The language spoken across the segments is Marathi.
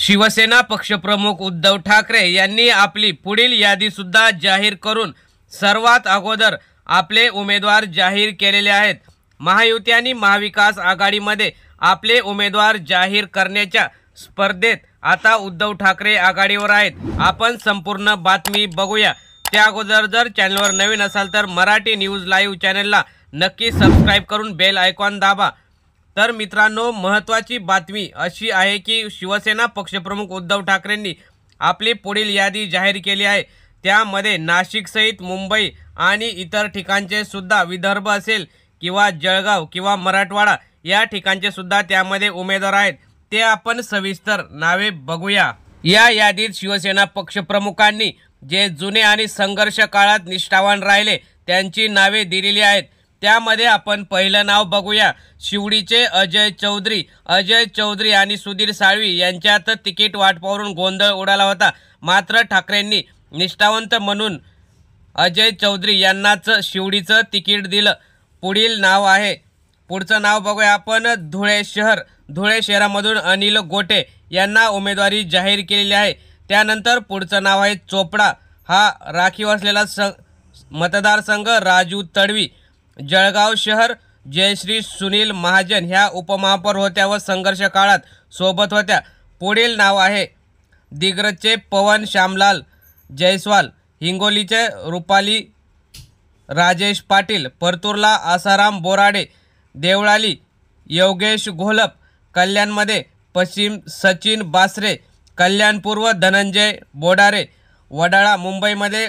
शिवसेना पक्षप्रमुख उद्धव ठाकरे यांनी आपली पुढील यादीसुद्धा जाहीर करून सर्वात अगोदर आपले उमेदवार जाहीर केलेले आहेत महायुती आणि महाविकास आघाडीमध्ये आपले उमेदवार जाहीर करण्याच्या स्पर्धेत आता उद्धव ठाकरे आघाडीवर आहेत आपण संपूर्ण बातमी बघूया त्या अगोदर जर चॅनलवर नवीन असाल तर मराठी न्यूज लाईव्ह चॅनलला नक्की सबस्क्राईब करून बेल आयकॉन दाबा तर मित्रांनो महत्त्वाची बातमी अशी आहे की शिवसेना पक्षप्रमुख उद्धव ठाकरेंनी आपली पुढील यादी जाहीर केली आहे त्यामध्ये नाशिकसहित मुंबई आणि इतर ठिकाणचे सुद्धा विदर्भ असेल किंवा जळगाव किंवा मराठवाडा या ठिकाणचे सुद्धा त्यामध्ये उमेदवार आहेत ते आपण सविस्तर नावे बघूया या यादीत शिवसेना पक्षप्रमुखांनी जे जुने आणि संघर्ष काळात निष्ठावान राहिले त्यांची नावे दिलेली आहेत त्यामध्ये आपण पहिलं नाव बघूया शिवडीचे अजय चौधरी अजय चौधरी आणि सुधीर साळवी यांच्यात तिकीट वाटपावरून गोंधळ उडाला होता मात्र ठाकरेंनी निष्ठावंत म्हणून अजय चौधरी यांनाच शिवडीचं तिकीट दिलं पुढील नाव आहे पुढचं नाव बघूया आपण धुळे शहर धुळे शहरामधून अनिल गोटे यांना उमेदवारी जाहीर केलेली आहे त्यानंतर पुढचं नाव आहे चोपडा हा राखीव असलेला स मतदारसंघ राजू तडवी जळगाव शहर जयश्री सुनील महाजन ह्या उपमहापौर होत्या व संघर्ष काळात सोबत होत्या पुढील नाव आहे दिग्रजचे पवन श्यामलाल जयस्वाल हिंगोलीचे रुपाली राजेश पाटील परतूरला आसाराम बोराडे देवळाली योगेश घोलप कल्याणमध्ये पश्चिम सचिन बासरे कल्याण पूर्व धनंजय बोडारे वडाळा मुंबईमध्ये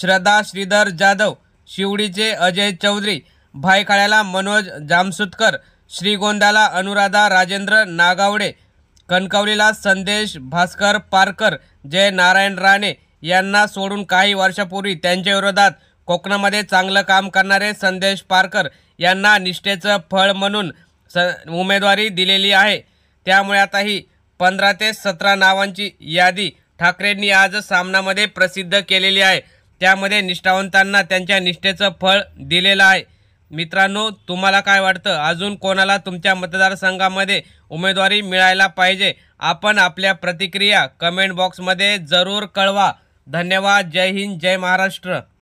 श्रद्धा श्रीधर जाधव शिवडीचे अजय चौधरी भायखळ्याला मनोज जामसुतकर श्रीगोंदाला अनुराधा राजेंद्र नागावडे कणकवलीला संदेश भास्कर पारकर जय नारायण राणे यांना सोडून काही वर्षापूर्वी त्यांच्या विरोधात कोकणामध्ये चांगलं काम करणारे संदेश पारकर यांना निष्ठेचं फळ म्हणून स उमेदवारी दिलेली आहे त्यामुळे आता ही पंधरा ते सतरा नावांची यादी ठाकरेंनी आज सामनामध्ये प्रसिद्ध केलेली आहे त्यामध्ये निष्ठावंतांना त्यांच्या निष्ठेचं फळ दिलेलं आहे मित्रांनो तुम्हाला काय वाटतं अजून कोणाला तुमच्या मतदारसंघामध्ये उमेदवारी मिळायला पाहिजे आपण आपल्या प्रतिक्रिया कमेंट बॉक्समध्ये जरूर कळवा धन्यवाद जय हिंद जय महाराष्ट्र